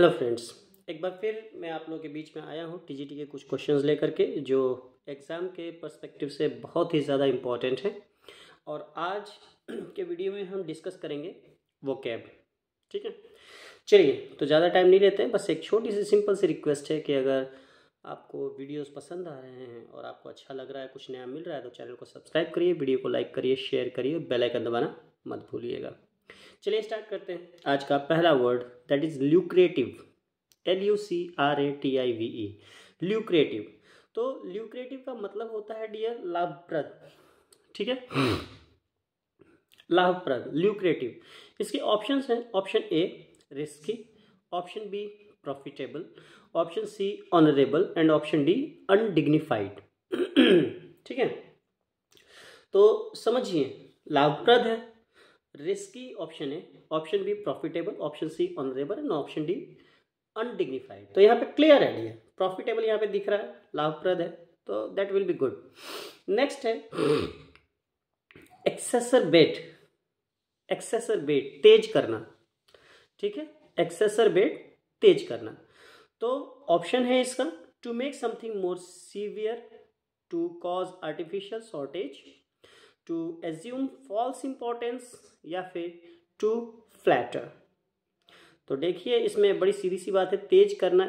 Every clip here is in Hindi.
हेलो फ्रेंड्स एक बार फिर मैं आप लोगों के बीच में आया हूँ टी के कुछ क्वेश्चंस लेकर के जो एग्ज़ाम के पर्सपेक्टिव से बहुत ही ज़्यादा इम्पॉर्टेंट हैं और आज के वीडियो में हम डिस्कस करेंगे वो कैब ठीक है चलिए तो ज़्यादा टाइम नहीं लेते हैं बस एक छोटी सी सिंपल सी रिक्वेस्ट है कि अगर आपको वीडियोस पसंद आ रहे हैं और आपको अच्छा लग रहा है कुछ नया मिल रहा है तो चैनल को सब्सक्राइब करिए वीडियो को लाइक करिए शेयर करिए बेल आइकन दबाना मत भूलिएगा चलिए स्टार्ट करते हैं आज का पहला word that is lucrative L U C R A T I V E lucrative तो ल्यूक्रेटिव का मतलब होता है डियर लाभप्रद ठीक है लाभप्रद ल्यूक्रेटिव इसके ऑप्शंस हैं option A risky option B profitable option C honourable and option D undignified ठीक है तो समझिए लाभप्रद है रिस्की ऑप्शन है option B profitable option C honourable and option D undignified तो यहाँ पे क्लियर है ये प्रॉफिटेबल यहाँ पे दिख रहा है लाभप्रद है तो that will be good next है एक्सेसर बेट एक्सेसर बेट तेज करना ठीक है एक्सेसर बेट तेज करना तो ऑप्शन है इसका to make something more severe to cause artificial shortage to assume false importance या फिर टू फ्लैटर तो देखिए इसमें बड़ी सीधी सी बात है तेज करना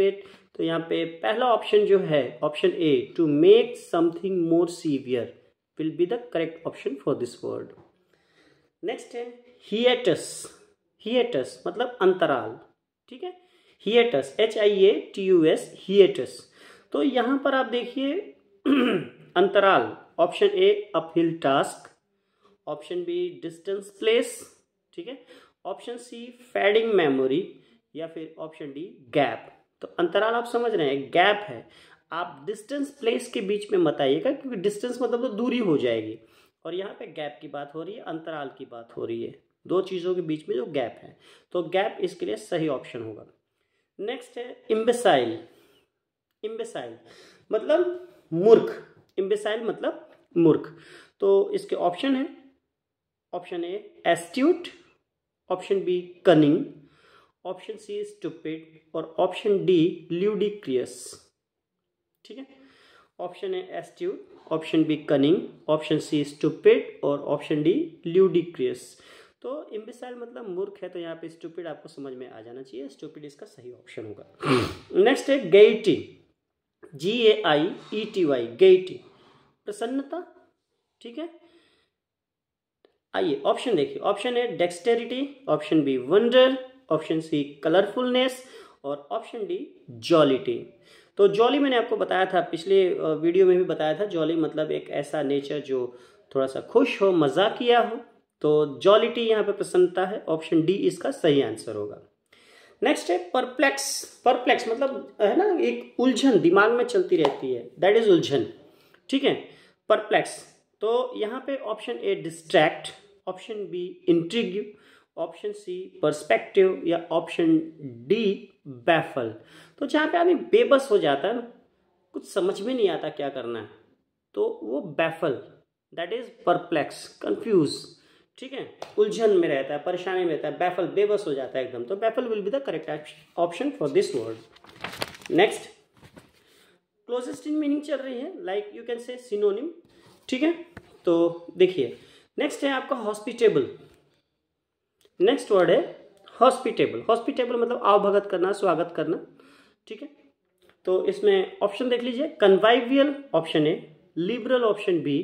बेट तो यहाँ पे पहला ऑप्शन जो है option A to make something more severe will be the correct option for this word next है हिएटस हिएटस मतलब अंतराल ठीक है hiatus H I A T U S hiatus तो यहाँ पर आप देखिए अंतराल option A uphill task option B distance place ठीक है ऑप्शन सी फैडिंग मेमोरी या फिर ऑप्शन डी गैप तो अंतराल आप समझ रहे हैं गैप है आप डिस्टेंस प्लेस के बीच में बताइएगा क्योंकि डिस्टेंस मतलब तो दूरी हो जाएगी और यहाँ पे गैप की बात हो रही है अंतराल की बात हो रही है दो चीज़ों के बीच में जो गैप है तो गैप इसके लिए सही ऑप्शन होगा नेक्स्ट है इम्बेसाइल इम्बेसाइल मतलब मूर्ख इम्बेसाइल मतलब मूर्ख तो इसके ऑप्शन है option A astute option B cunning option C stupid और ऑप्शन डी ल्यूडिक्रियस ठीक है option A astute option B cunning option C stupid और ऑप्शन डी ल्यूडिक्रियस तो इम्बिसाइल मतलब मूर्ख है तो यहाँ पे स्टूपिड आपको समझ में आ जाना चाहिए स्टूपिड इसका सही ऑप्शन होगा नेक्स्ट है gaiety G A I E T Y gaiety प्रसन्नता ठीक है आइए ऑप्शन देखिए ऑप्शन है dexterity option B wonder option C colourfulness और ऑप्शन डी जॉलिटी तो जॉली मैंने आपको बताया था पिछले वीडियो में भी बताया था जॉली मतलब एक ऐसा नेचर जो थोड़ा सा खुश हो मजा किया हो तो जॉलिटी यहाँ पे प्रसन्नता है ऑप्शन डी इसका सही आंसर होगा नेक्स्ट है परप्लेक्स परप्लेक्स मतलब है ना एक उलझन दिमाग में चलती रहती है दैट इज उलझन ठीक है परप्लेक्स तो यहाँ पे option A distract option B intrigue option C perspective या ऑप्शन डी बैफल तो जहाँ पे आदमी बेबस हो जाता है ना कुछ समझ में नहीं आता क्या करना है तो वो baffle that is perplex confuse ठीक है उलझन में रहता है परेशानी में रहता है बैफल बेबस हो जाता है एकदम तो baffle will be the correct option for this word next closest in meaning चल रही है like you can say synonym ठीक है तो देखिए नेक्स्ट है आपका हॉस्पिटेबल नेक्स्ट वर्ड है हॉस्पिटेबल हॉस्पिटेबल मतलब आवभगत करना स्वागत करना ठीक है तो इसमें ऑप्शन देख लीजिए convivial option A liberal option B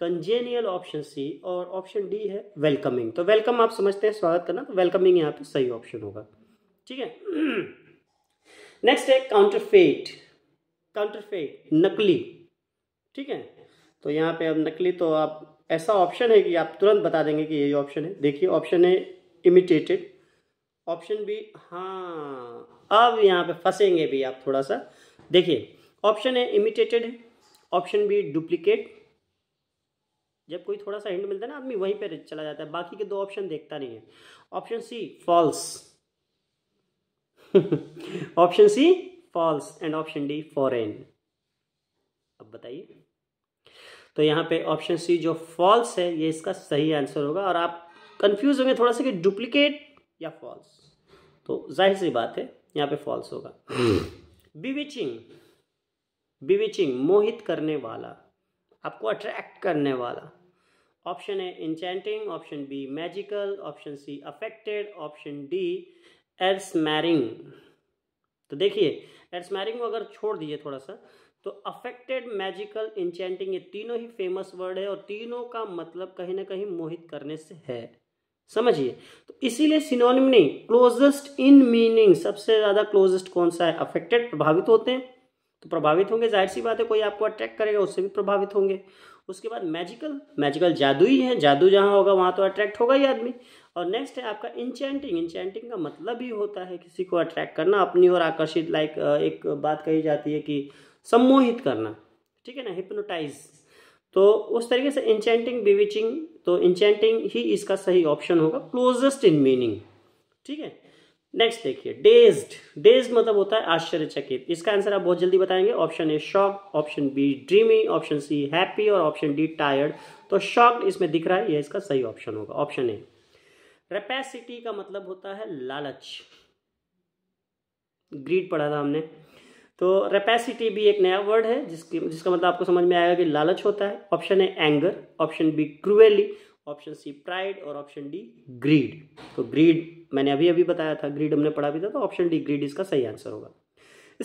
congenial option C और ऑप्शन डी है वेलकमिंग तो वेलकम आप समझते हैं स्वागत करना तो वेलकमिंग यहाँ पे सही ऑप्शन होगा ठीक है नेक्स्ट है काउंटरफेट कंट्रफेट नकली ठीक है तो यहाँ पे अब नकली तो आप ऐसा ऑप्शन है कि आप तुरंत बता देंगे कि यही ऑप्शन है देखिए ऑप्शन है इमिटेटेड ऑप्शन बी हाँ अब यहाँ पे फंसेंगे भी आप थोड़ा सा देखिए ऑप्शन है इमिटेटेड ऑप्शन बी डुप्लीकेट जब कोई थोड़ा सा हिंट मिलता है ना आदमी वहीं पर चला जाता है बाकी के दो ऑप्शन देखता नहीं है option C false option C false and option D foreign अब बताइए तो यहाँ पे ऑप्शन सी जो फॉल्स है ये इसका सही आंसर होगा और आप कंफ्यूज होंगे थोड़ा सा कि डुप्लीकेट या फॉल्स तो जाहिर सी बात है यहाँ पे फॉल्स होगा बिविचिंग बिविचिंग मोहित करने वाला आपको अट्रैक्ट करने वाला option A enchanting option B magical option C affected option D marring तो देखिए एंड स्मैरिंग को अगर छोड़ दीजिए थोड़ा सा तो अफेक्टेड मैजिकल इंचेंटिंग ये तीनों ही फेमस वर्ड है और तीनों का मतलब कहीं ना कहीं मोहित करने से है समझिए तो इसीलिए सिनोनिम नहीं क्लोजेस्ट इन मीनिंग सबसे ज्यादा क्लोजेस्ट कौन सा है अफेक्टेड प्रभावित होते हैं तो प्रभावित होंगे जाहिर सी बात है कोई आपको अट्रैक्ट करेगा उससे भी प्रभावित होंगे उसके बाद मैजिकल मैजिकल जादू ही है जादू जहाँ होगा वहाँ तो अट्रैक्ट होगा ही आदमी और नेक्स्ट है आपका इंचेंटिंग इंचेंटिंग का मतलब ही होता है किसी को अट्रैक्ट करना अपनी ओर आकर्षित लाइक एक बात कही जाती है कि सम्मोहित करना ठीक है ना हिप्नोटाइज तो उस तरीके से इंचेंटिंग बिविचिंग तो इंचेंटिंग ही इसका सही ऑप्शन होगा क्लोजेस्ट इन मीनिंग ठीक है नेक्स्ट देखिए डेज्ड डेज्ड मतलब होता है आश्चर्यचकित इसका आंसर आप बहुत जल्दी बताएंगे option A shock option B dreamy option C happy और ऑप्शन डी टायर्ड तो शॉक इसमें दिख रहा है यह इसका सही ऑप्शन होगा ऑप्शन ए रेपेसिटी का मतलब होता है लालच ग्रीड पढ़ा था हमने तो रेपेसिटी भी एक नया वर्ड है जिसकी जिसका मतलब आपको समझ में आएगा कि लालच होता है option A anger option B cruelly option C pride और ऑप्शन डी ग्रीड तो ग्रीड मैंने अभी अभी बताया था ग्रीड हमने पढ़ा भी था तो ऑप्शन डी ग्रीड इसका सही आंसर होगा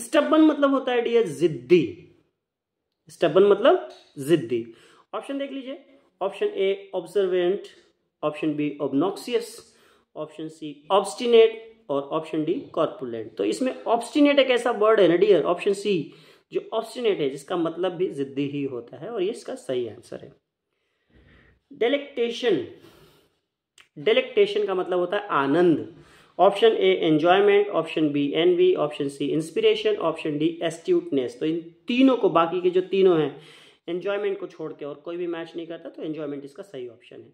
स्टबन मतलब होता है डी जिद्दी स्टबन मतलब जिद्दी ऑप्शन देख लीजिए option A observant option B obnoxious option C obstinate और ऑप्शन डी कॉर्पुलेंट तो इसमें ऑब्स्टिनेट एक ऐसा वर्ड है ना डियर ऑप्शन सी जो ऑब्स्टिनेट है जिसका मतलब भी जिद्दी ही होता है और ये इसका सही आंसर है डेलेक्टेशन डेलेक्टेशन का मतलब होता है आनंद option A enjoyment option B envy option C inspiration option D astuteness तो इन तीनों को बाकी के जो तीनों हैं एन्जॉयमेंट को छोड़ के और कोई भी मैच नहीं करता तो एन्जॉयमेंट इसका सही ऑप्शन है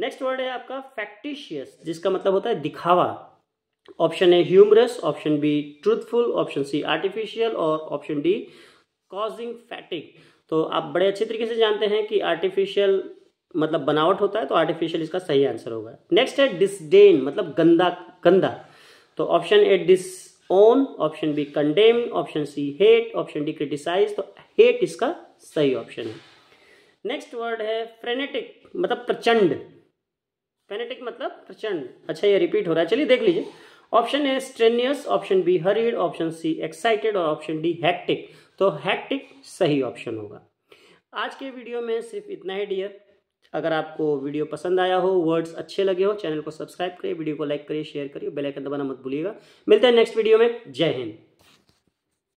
नेक्स्ट वर्ड है आपका फैक्टिशियस जिसका मतलब होता है दिखावा option A humorous option B truthful option C artificial और ऑप्शन डी कॉजिंग फैटिक तो आप बड़े अच्छे तरीके से जानते हैं कि आर्टिफिशियल मतलब बनावट होता है तो आर्टिफिशियल इसका सही आंसर होगा नेक्स्ट है डिसडेन मतलब गंदा गंदा तो option A disown option B condemn option C hate option D criticise तो हेट इसका सही ऑप्शन है नेक्स्ट वर्ड है फ्रेनेटिक मतलब प्रचंड फ्रेनेटिक मतलब प्रचंड अच्छा ये रिपीट हो रहा है चलिए देख लीजिए option A strenuous option B hurried option C excited और ऑप्शन डी हैक्टिक तो हैक्टिक सही ऑप्शन होगा आज के वीडियो में सिर्फ इतना ही डियर अगर आपको वीडियो पसंद आया हो वर्ड्स अच्छे लगे हो चैनल को सब्सक्राइब करिए वीडियो को लाइक करिए शेयर करिए बेल आइकन दबाना मत भूलिएगा मिलते हैं नेक्स्ट वीडियो में जय हिंद